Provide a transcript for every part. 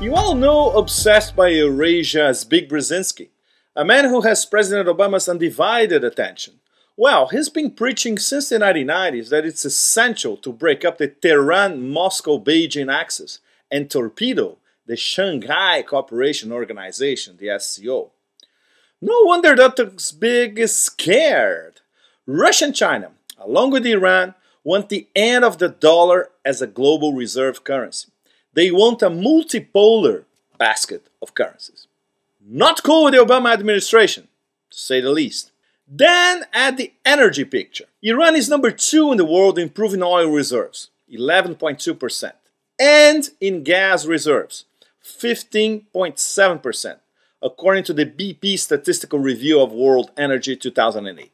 You all know obsessed by Eurasia as Big Brzezinski, a man who has President Obama's undivided attention. Well, he's been preaching since the 1990s that it's essential to break up the Tehran-Moscow-Beijing axis and torpedo the Shanghai Cooperation Organization, the SCO. No wonder that big is scared. Russia and China, along with Iran, want the end of the dollar as a global reserve currency. They want a multipolar basket of currencies. Not cool with the Obama administration, to say the least. Then add the energy picture. Iran is number two in the world in proven oil reserves, 11.2%, and in gas reserves, 15.7%, according to the BP Statistical Review of World Energy 2008.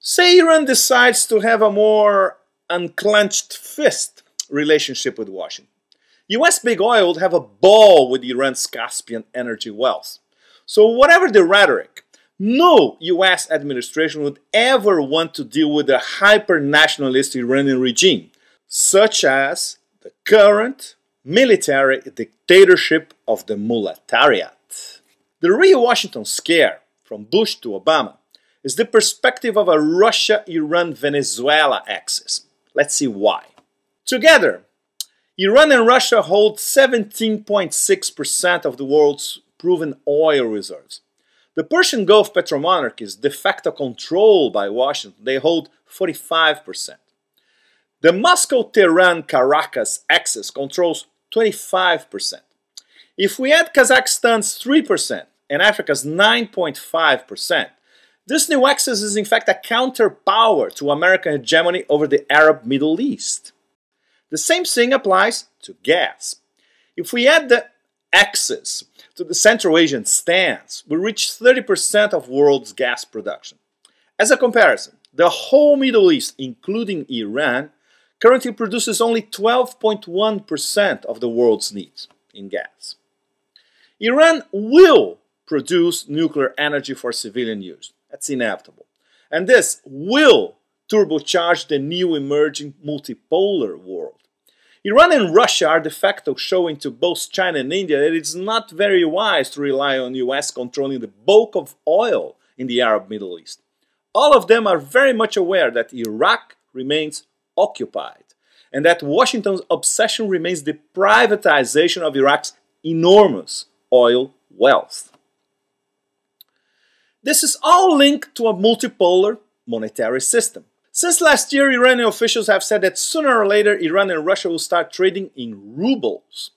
Say Iran decides to have a more unclenched fist relationship with Washington. US big oil would have a ball with Iran's Caspian energy wells. So, whatever the rhetoric, no US administration would ever want to deal with a hyper nationalist Iranian regime, such as the current military dictatorship of the proletariat. The real Washington scare, from Bush to Obama, is the perspective of a Russia Iran Venezuela axis. Let's see why. Together, Iran and Russia hold 17.6% of the world's proven oil reserves. The Persian Gulf petro monarchies, de facto controlled by Washington. They hold 45%. The Moscow Tehran Caracas axis controls 25%. If we add Kazakhstan's 3% and Africa's 9.5%, this new axis is in fact a counterpower to American hegemony over the Arab Middle East. The same thing applies to gas. If we add the axis to the Central Asian stance, we reach 30% of world's gas production. As a comparison, the whole Middle East, including Iran, currently produces only 12.1% of the world's needs in gas. Iran will produce nuclear energy for civilian use. That's inevitable. And this will turbocharge the new emerging multipolar world. Iran and Russia are de facto showing to both China and India that it's not very wise to rely on US controlling the bulk of oil in the Arab Middle East. All of them are very much aware that Iraq remains occupied and that Washington's obsession remains the privatization of Iraq's enormous oil wealth. This is all linked to a multipolar monetary system since last year, Iranian officials have said that sooner or later Iran and Russia will start trading in rubles.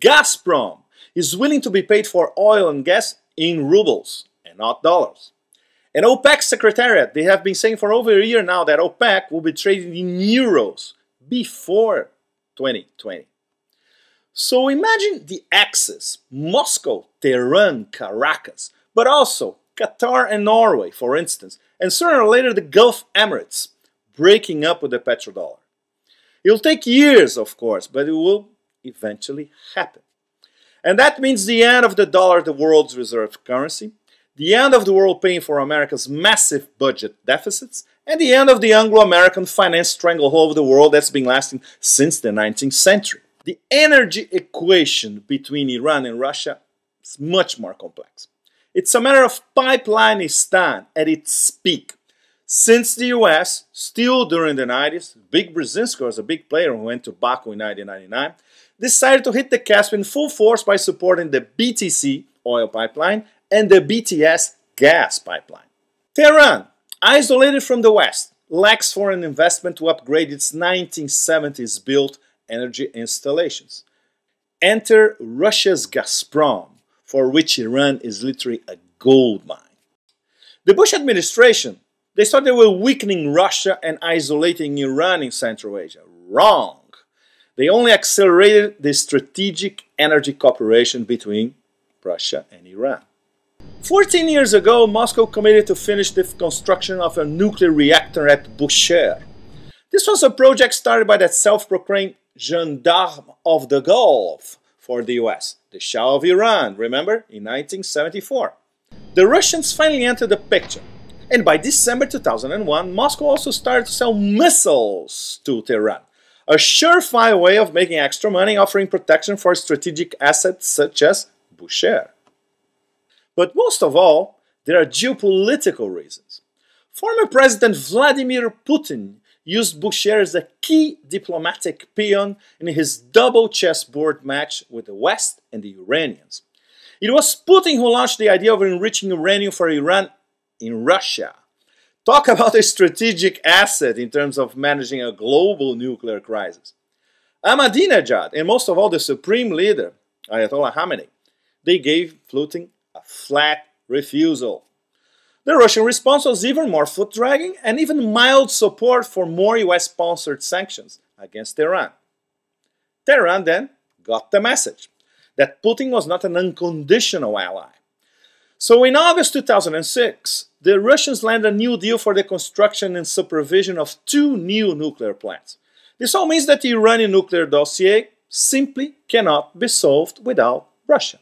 Gazprom is willing to be paid for oil and gas in rubles and not dollars. And OPEC Secretariat, they have been saying for over a year now that OPEC will be trading in euros before 2020. So imagine the axis Moscow, Tehran, Caracas, but also Qatar and Norway, for instance, and sooner or later the Gulf Emirates breaking up with the petrodollar. It'll take years, of course, but it will eventually happen. And that means the end of the dollar, the world's reserve currency, the end of the world paying for America's massive budget deficits, and the end of the Anglo American finance stranglehold of the world that's been lasting since the 19th century. The energy equation between Iran and Russia is much more complex. It's a matter of Pipelinistan at its peak. Since the US, still during the 90s, Big Brzezinski was a big player who went to Baku in 1999, decided to hit the Caspian full force by supporting the BTC oil pipeline and the BTS gas pipeline. Tehran, isolated from the West, lacks foreign investment to upgrade its 1970s built energy installations. Enter Russia's Gazprom, for which Iran is literally a gold mine. The Bush administration, they thought they were weakening Russia and isolating Iran in Central Asia. Wrong. They only accelerated the strategic energy cooperation between Russia and Iran. 14 years ago, Moscow committed to finish the construction of a nuclear reactor at Bushehr. This was a project started by that self-proclaimed gendarme of the Gulf for the US, the Shah of Iran, remember, in 1974. The Russians finally entered the picture, and by December 2001, Moscow also started to sell missiles to Tehran, a surefire way of making extra money offering protection for strategic assets such as Boucher. But most of all, there are geopolitical reasons. Former President Vladimir Putin used Boucher as a key diplomatic peon in his double chessboard match with the West and the Iranians. It was Putin who launched the idea of enriching uranium for Iran in Russia. Talk about a strategic asset in terms of managing a global nuclear crisis. Ahmadinejad, and most of all the supreme leader, Ayatollah Khamenei, they gave Putin a flat refusal. The Russian response was even more foot dragging and even mild support for more US sponsored sanctions against Tehran. Tehran then got the message that Putin was not an unconditional ally. So in August 2006, the Russians landed a new deal for the construction and supervision of two new nuclear plants. This all means that the Iranian nuclear dossier simply cannot be solved without Russia.